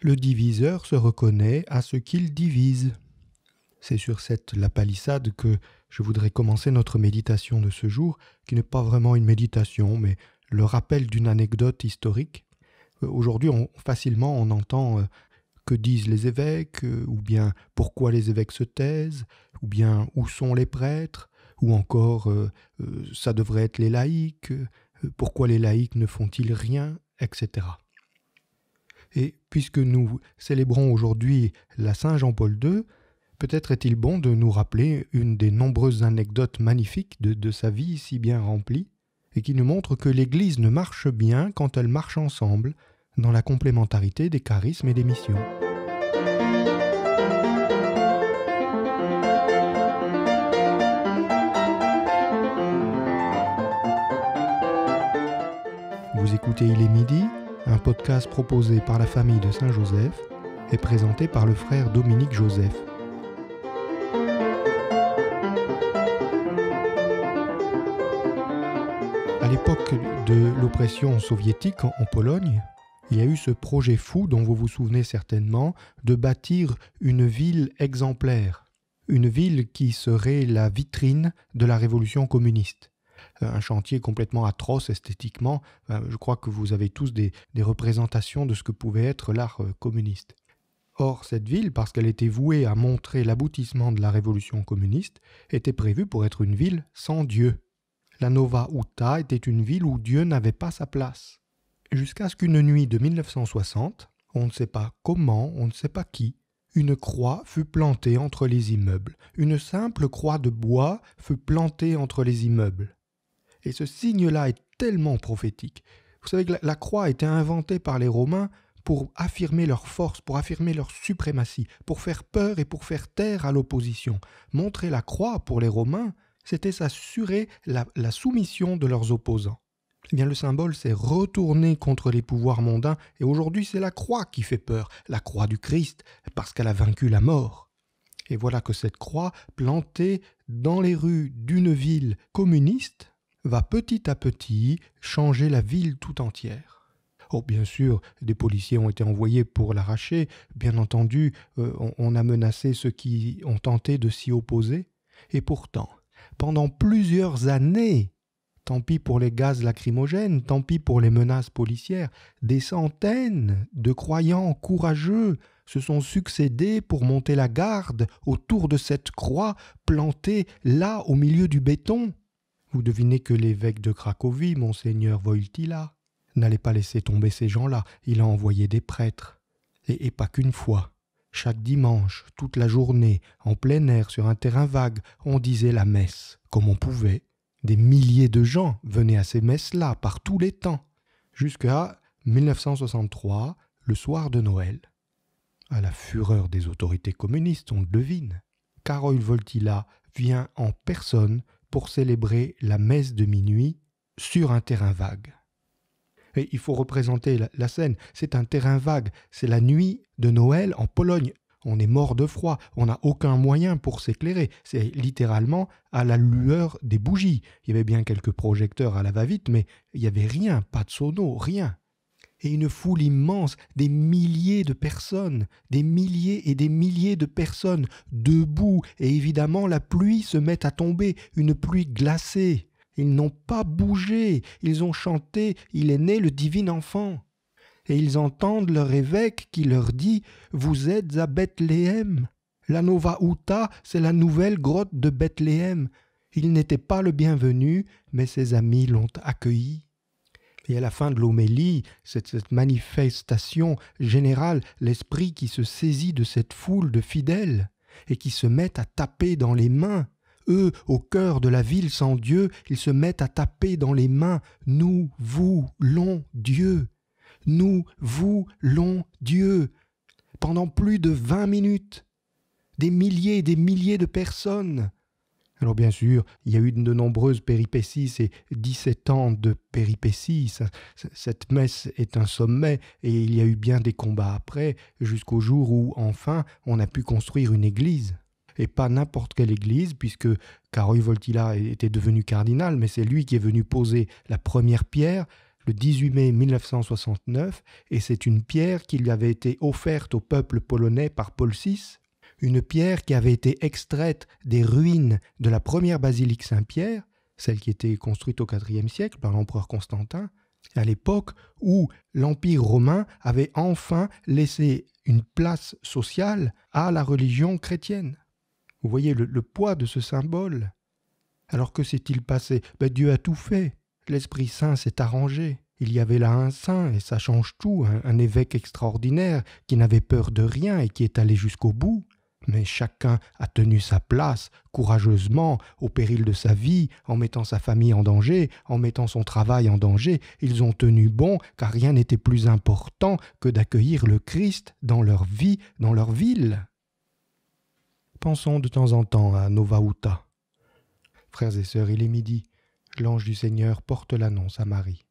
le diviseur se reconnaît à ce qu'il divise. C'est sur cette la palissade que je voudrais commencer notre méditation de ce jour, qui n'est pas vraiment une méditation, mais le rappel d'une anecdote historique. Euh, aujourd'hui, facilement, on entend euh, que disent les évêques, euh, ou bien pourquoi les évêques se taisent, ou bien où sont les prêtres, ou encore ça devrait être les laïcs, pourquoi les laïcs ne font-ils rien, etc. Et puisque nous célébrons aujourd'hui la Saint Jean-Paul II, peut-être est-il bon de nous rappeler une des nombreuses anecdotes magnifiques de, sa vie si bien remplie, et qui nous montre que l'Église ne marche bien quand elle marche ensemble, dans la complémentarité des charismes et des missions. Vous écoutez Il est midi un podcast proposé par la famille de Saint-Joseph et présenté par le frère Dominique Joseph. À l'époque de l'oppression soviétique en Pologne, il y a eu ce projet fou dont vous vous souvenez certainement de bâtir une ville exemplaire, une ville qui serait la vitrine de la révolution communiste. Euh, un chantier complètement atroce esthétiquement. Euh, je crois que vous avez tous des, représentations de ce que pouvait être l'art euh, communiste. Or, cette ville, parce qu'elle était vouée à montrer l'aboutissement de la révolution communiste, était prévue pour être une ville sans Dieu. La Nova Uta était une ville où Dieu n'avait pas sa place. Jusqu'à ce qu'une nuit de 1960, on ne sait pas comment, on ne sait pas qui, une croix fut plantée entre les immeubles. Une simple croix de bois fut plantée entre les immeubles. Et ce signe-là est tellement prophétique. Vous savez que la, croix a été inventée par les Romains pour affirmer leur force, pour affirmer leur suprématie, pour faire peur et pour faire taire à l'opposition. Montrer la croix pour les Romains, c'était s'assurer la, la soumission de leurs opposants. Eh bien, le symbole s'est retourné contre les pouvoirs mondains et aujourd'hui c'est la croix qui fait peur, la croix du Christ, parce qu'elle a vaincu la mort. Et voilà que cette croix, plantée dans les rues d'une ville communiste, va petit à petit changer la ville tout entière. Oh, bien sûr, des policiers ont été envoyés pour l'arracher, bien entendu, euh, on, on a menacé ceux qui ont tenté de s'y opposer, et pourtant, pendant plusieurs années, tant pis pour les gaz lacrymogènes, tant pis pour les menaces policières, des centaines de croyants courageux se sont succédés pour monter la garde autour de cette croix plantée là au milieu du béton. Vous devinez que l'évêque de Cracovie, monseigneur Wojtyla, n'allait pas laisser tomber ces gens-là, il a envoyé des prêtres. Et, pas qu'une fois. Chaque dimanche, toute la journée, en plein air, sur un terrain vague, on disait la messe, comme on pouvait. Des milliers de gens venaient à ces messes-là, par tous les temps. Jusqu'à 1963, le soir de Noël. À la fureur des autorités communistes, on le devine. Karol Voltila vient en personne pour célébrer la messe de minuit sur un terrain vague. Et il faut représenter la, scène. C'est un terrain vague. C'est la nuit de Noël en Pologne. On est mort de froid. On n'a aucun moyen pour s'éclairer. C'est littéralement à la lueur des bougies. Il y avait bien quelques projecteurs à la va-vite, mais il n'y avait rien. Pas de sono, rien et une foule immense, des milliers de personnes, des milliers et des milliers de personnes, debout, et évidemment la pluie se met à tomber, une pluie glacée. Ils n'ont pas bougé, ils ont chanté, il est né le divin enfant. Et ils entendent leur évêque qui leur dit Vous êtes à Bethléem. La Nova Uta, c'est la nouvelle grotte de Bethléem. Il n'était pas le bienvenu, mais ses amis l'ont accueilli. Et à la fin de l'homélie, cette, manifestation générale, l'esprit qui se saisit de cette foule de fidèles et qui se met à taper dans les mains. Eux, au cœur de la ville sans Dieu, ils se mettent à taper dans les mains. Nous voulons Dieu. Nous voulons Dieu. Pendant plus de vingt minutes, des milliers et des milliers de personnes alors bien sûr, il y a eu de nombreuses péripéties, c'est 17 ans de péripéties. cette messe est un sommet et il y a eu bien des combats après, jusqu'au jour où enfin on a pu construire une église. Et pas n'importe quelle église, puisque Karol Voltila était devenu cardinal, mais c'est lui qui est venu poser la première pierre le 18 mai 1969, et c'est une pierre qui lui avait été offerte au peuple polonais par Paul VI une pierre qui avait été extraite des ruines de la première basilique Saint-Pierre, celle qui était construite au IVe siècle par l'empereur Constantin, à l'époque où l'Empire romain avait enfin laissé une place sociale à la religion chrétienne. Vous voyez le, poids de ce symbole. Alors que s'est-il passé ben, Dieu a tout fait. L'Esprit Saint s'est arrangé. Il y avait là un saint, et ça change tout, un évêque extraordinaire qui n'avait peur de rien et qui est allé jusqu'au bout mais chacun a tenu sa place courageusement, au péril de sa vie, en mettant sa famille en danger, en mettant son travail en danger. Ils ont tenu bon, car rien n'était plus important que d'accueillir le Christ dans leur vie, dans leur ville. Pensons de temps en temps à Nova Uta. Frères et sœurs, il est midi. L'ange du Seigneur porte l'annonce à Marie.